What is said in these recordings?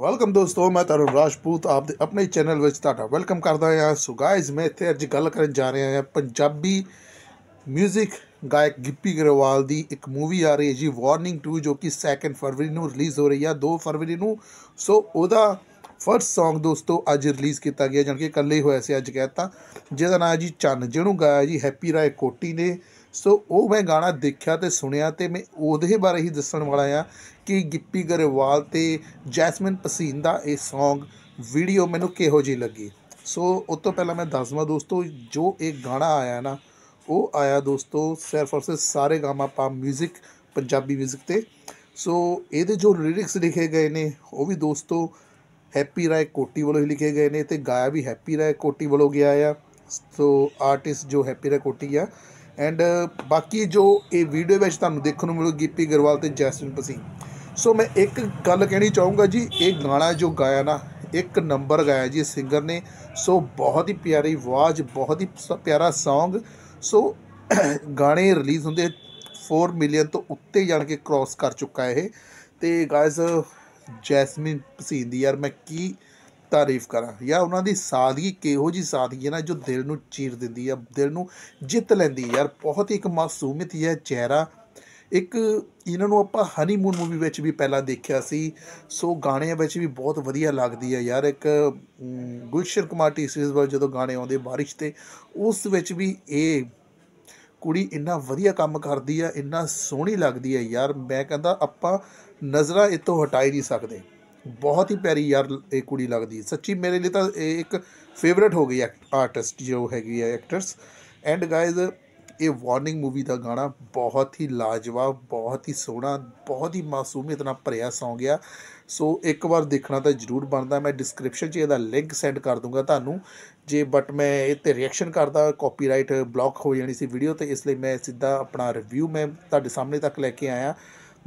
welcome ਦੋਸਤੋ ਮੈਂ ਤਰੁਣ ਰਾਜਪੂਤ ਆਪ ਦੇ ਆਪਣੇ ਚੈਨਲ ਵਿੱਚ ਤੁਹਾਡਾ ਵੈਲਕਮ ਕਰਦਾ ਹਾਂ ਸੋ ਗਾਇਜ਼ ਮੈਂ ਇੱਥੇ ਅੱਜ ਗੱਲ ਕਰਨ ਜਾ ਰਿਹਾ ਹਾਂ ਪੰਜਾਬੀ 뮤직 ਗਾਇਕ ਗਿੱਪੀ ਗਰੇਵਾਲ ਦੀ ਇੱਕ ਮੂਵੀ ਆ ਰਹੀ ਹੈ ਜੀ ਵਾਰਨਿੰਗ 2 ਜੋ ਕਿ 2 ਫਰਵਰੀ ਨੂੰ ਰਿਲੀਜ਼ ਹੋ ਰਹੀ ਹੈ 2 ਫਰਵਰੀ ਨੂੰ ਸੋ ਉਹਦਾ ਫਰਸਟ Song ਦੋਸਤੋ ਅੱਜ ਰਿਲੀਜ਼ ਕੀਤਾ ਗਿਆ ਜਾਨਕਿ ਕੱਲੇ ਹੋਇਆ ਸੀ ਅੱਜ ਕਹਿਤਾ ਜਿਹਦਾ ਨਾਮ ਹੈ ਜੀ ਚੰਨ ਜਿਹਨੂੰ ਗਾਇਆ ਜੀ ਹੈਪੀ ਰਾਏ ਕੋਟੀ ਨੇ ਸੋ ਉਹ ਮੈਂ ਗਾਣਾ ਦੇਖਿਆ ਤੇ ਸੁਣਿਆ ਤੇ ਮੈਂ ਉਹਦੇ ਬਾਰੇ ਹੀ ਦੱਸਣ ਵਾਲਾ ਆ ਕਿ ਗਿੱਪੀ ਗਰੇਵਾਲ ਤੇ ਜੈਸਮਿਨ ਪਸੀਨ ਦਾ ਇਹ Song ਵੀਡੀਓ ਮੈਨੂੰ ਕਿਹੋ ਜੀ ਲੱਗੀ ਸੋ ਉਸ ਤੋਂ ਪਹਿਲਾਂ ਮੈਂ ਦੱਸਵਾਂ ਦੋਸਤੋ ਜੋ ਇਹ ਗਾਣਾ ਆਇਆ ਨਾ ਉਹ ਆਇਆ ਦੋਸਤੋ ਸਿਰਫ ਔਰ ਸਿਰਫ ਸਾਰੇ ਗਾਮਾ ਪਾ 뮤직 ਪੰਜਾਬੀ 뮤직 ਤੇ ਸੋ ਇਹਦੇ ਜੋ ਲਿਰਿਕਸ ਲਿਖੇ ਗਏ ਨੇ ਉਹ ਵੀ ਦੋਸਤੋ ਹੈਪੀ ਰਾਏ ਕੋਟੀ ਵੱਲੋਂ ਹੀ ਲਿਖੇ ਗਏ ਨੇ ਤੇ ਗਾਇਆ ਵੀ ਹੈਪੀ ਰਾਏ ਕੋਟੀ ਵੱਲੋਂ ਗਿਆ ਆ ਸੋ ਆਰਟਿਸਟ ਜੋ ਹੈਪੀ ਰਾਏ ਕੋਟੀ ਆ ਐਂਡ uh, ਬਾਕੀ ਜੋ ਇਹ ਵੀਡੀਓ ਵਿੱਚ ਤੁਹਾਨੂੰ ਦੇਖਣ ਨੂੰ ਮਿਲੂ ਗੀਪੀ ਗਰਵਾਲ ਤੇ ਜੈਸਮਿਨ ਪਸੀ ਸੋ ਮੈਂ ਇੱਕ ਗੱਲ ਕਹਿਣੀ ਚਾਹੂੰਗਾ ਜੀ ਇਹ ਗਾਣਾ ਜੋ ਗਾਇਆ ਨਾ ਇੱਕ ਨੰਬਰ ਗਾਇਆ ਜੀ ਸਿੰਗਰ ਨੇ ਸੋ ਬਹੁਤ ਹੀ ਪਿਆਰੀ ਆਵਾਜ਼ ਬਹੁਤ ਹੀ ਪਿਆਰਾ Song ਸੋ ਗਾਣੇ ਰਿਲੀਜ਼ ਹੁੰਦੇ 4 ਮਿਲੀਅਨ ਤੋਂ ਉੱਤੇ ਜਾਣ ਕੇ ਕ੍ਰਾਸ ਕਰ ਚੁੱਕਾ ਇਹ ਤੇ ਗਾਇਸ ਜੈਸਮਿਨ ਪਸੀ ਦੀ ਯਾਰ ਮੈਂ ਕੀ ਤਾਰੀਫ ਕਰਾਂ ਯਾ ਉਹਨਾਂ ਦੀ ਸਾਦਗੀ ਕਿਹੋ ਜੀ ਸਾਦਗੀ ਹੈ ਨਾ ਜੋ ਦਿਲ ਨੂੰ چیر ਦਿੰਦੀ ਹੈ ਦਿਲ ਨੂੰ ਜਿੱਤ ਲੈਂਦੀ ਯਾਰ ਬਹੁਤ ਹੀ ਇੱਕ ਮਾਸੂਮਿਤ ਹੈ ਚਿਹਰਾ ਇੱਕ ਇਹਨਾਂ ਨੂੰ ਆਪਾਂ ਹਨੀਮੂਨ ਮੂਵੀ ਵਿੱਚ ਵੀ ਪਹਿਲਾਂ ਦੇਖਿਆ ਸੀ ਸੋ ਗਾਣਿਆਂ ਵਿੱਚ ਵੀ ਬਹੁਤ ਵਧੀਆ ਲੱਗਦੀ ਹੈ ਯਾਰ ਇੱਕ ਗੁਲਸ਼ਰ ਕੁਮਾਰ ਸੀਰੀਜ਼ ਵਿੱਚ ਜਦੋਂ ਗਾਣੇ ਆਉਂਦੇ بارش ਤੇ ਉਸ ਵਿੱਚ ਵੀ ਇਹ ਕੁੜੀ ਇੰਨਾ ਵਧੀਆ ਕੰਮ ਕਰਦੀ ਆ ਇੰਨਾ ਸੋਹਣੀ ਲੱਗਦੀ ਆ ਯਾਰ ਮੈਂ ਕਹਿੰਦਾ ਆਪਾਂ ਨਜ਼ਰਾਂ ਇਤੋਂ ਹਟਾਈ ਨਹੀਂ ਸਕਦੇ ਬਹੁਤ ਹੀ ਪਿਆਰੀ ਯਾਰ ਇਹ ਕੁੜੀ ਲੱਗਦੀ ਸੱਚੀ ਮੇਰੇ ਲਈ ਤਾਂ ਇਹ ਇੱਕ ਫੇਵਰਿਟ ਹੋ ਗਈ ਆਰਟਿਸਟ ਜੋ ਹੈਗੀ ਹੈ ਐਕਟਰਸ ਐਂਡ ਗਾਇਜ਼ ਇਹ ਵਾਰਨਿੰਗ ਮੂਵੀ ਦਾ ਗਾਣਾ ਬਹੁਤ ਹੀ ਲਾਜਵਾਬ ਬਹੁਤ ਹੀ ਸੋਹਣਾ ਬਹੁਤ ਹੀ ਮਾਸੂਮੀਅਤ ਨਾਲ ਭਰਿਆ ਸੌਂ ਗਿਆ ਸੋ ਇੱਕ ਵਾਰ ਦੇਖਣਾ ਤਾਂ ਜ਼ਰੂਰ ਬਣਦਾ ਮੈਂ ਡਿਸਕ੍ਰਿਪਸ਼ਨ 'ਚ ਇਹਦਾ ਲਿੰਕ ਸੈਂਡ ਕਰ ਦੂੰਗਾ ਤੁਹਾਨੂੰ ਜੇ ਬਟ ਮੈਂ ਇਹ ਤੇ ਰਿਐਕਸ਼ਨ ਕਰਦਾ ਕਾਪੀਰਾਈਟ ਬਲੌਕ ਹੋ ਜਾਣੀ ਸੀ ਵੀਡੀਓ ਤੇ ਇਸ ਲਈ ਮੈਂ ਸਿੱਧਾ ਆਪਣਾ ਰਿਵਿਊ ਮੈਂ ਤੁਹਾਡੇ ਸਾਹਮਣੇ ਤੱਕ ਲੈ ਕੇ ਆਇਆ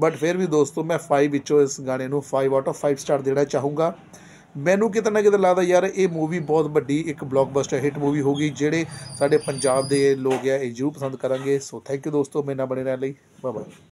ਬਟ ਫਿਰ ਵੀ ਦੋਸਤੋ ਮੈਂ 5 ਵਿੱਚੋਂ ਇਸ ਗਾਣੇ ਨੂੰ 5 ਆਊਟ ਆਫ 5 ਸਟਾਰ ਦੇਣਾ ਚਾਹੂੰਗਾ ਮੈਨੂੰ ਕਿਤੇ ਨਾ ਕਿਤੇ ਲੱਗਦਾ ਯਾਰ ਇਹ ਮੂਵੀ ਬਹੁਤ ਵੱਡੀ ਇੱਕ ਬਲੌਕਬਸਟਰ ਹਿੱਟ ਮੂਵੀ ਹੋਗੀ ਜਿਹੜੇ ਸਾਡੇ ਪੰਜਾਬ ਦੇ ਲੋਕ ਆ ਇਹ ਜ਼ਰੂਰ ਪਸੰਦ ਕਰਾਂਗੇ ਸੋ ਥੈਂਕ ਯੂ ਦੋਸਤੋ ਮੇਰੇ ਨਾਲ ਬਣੇ ਰਹਿਣ ਲਈ ਬਾਏ ਬਾਏ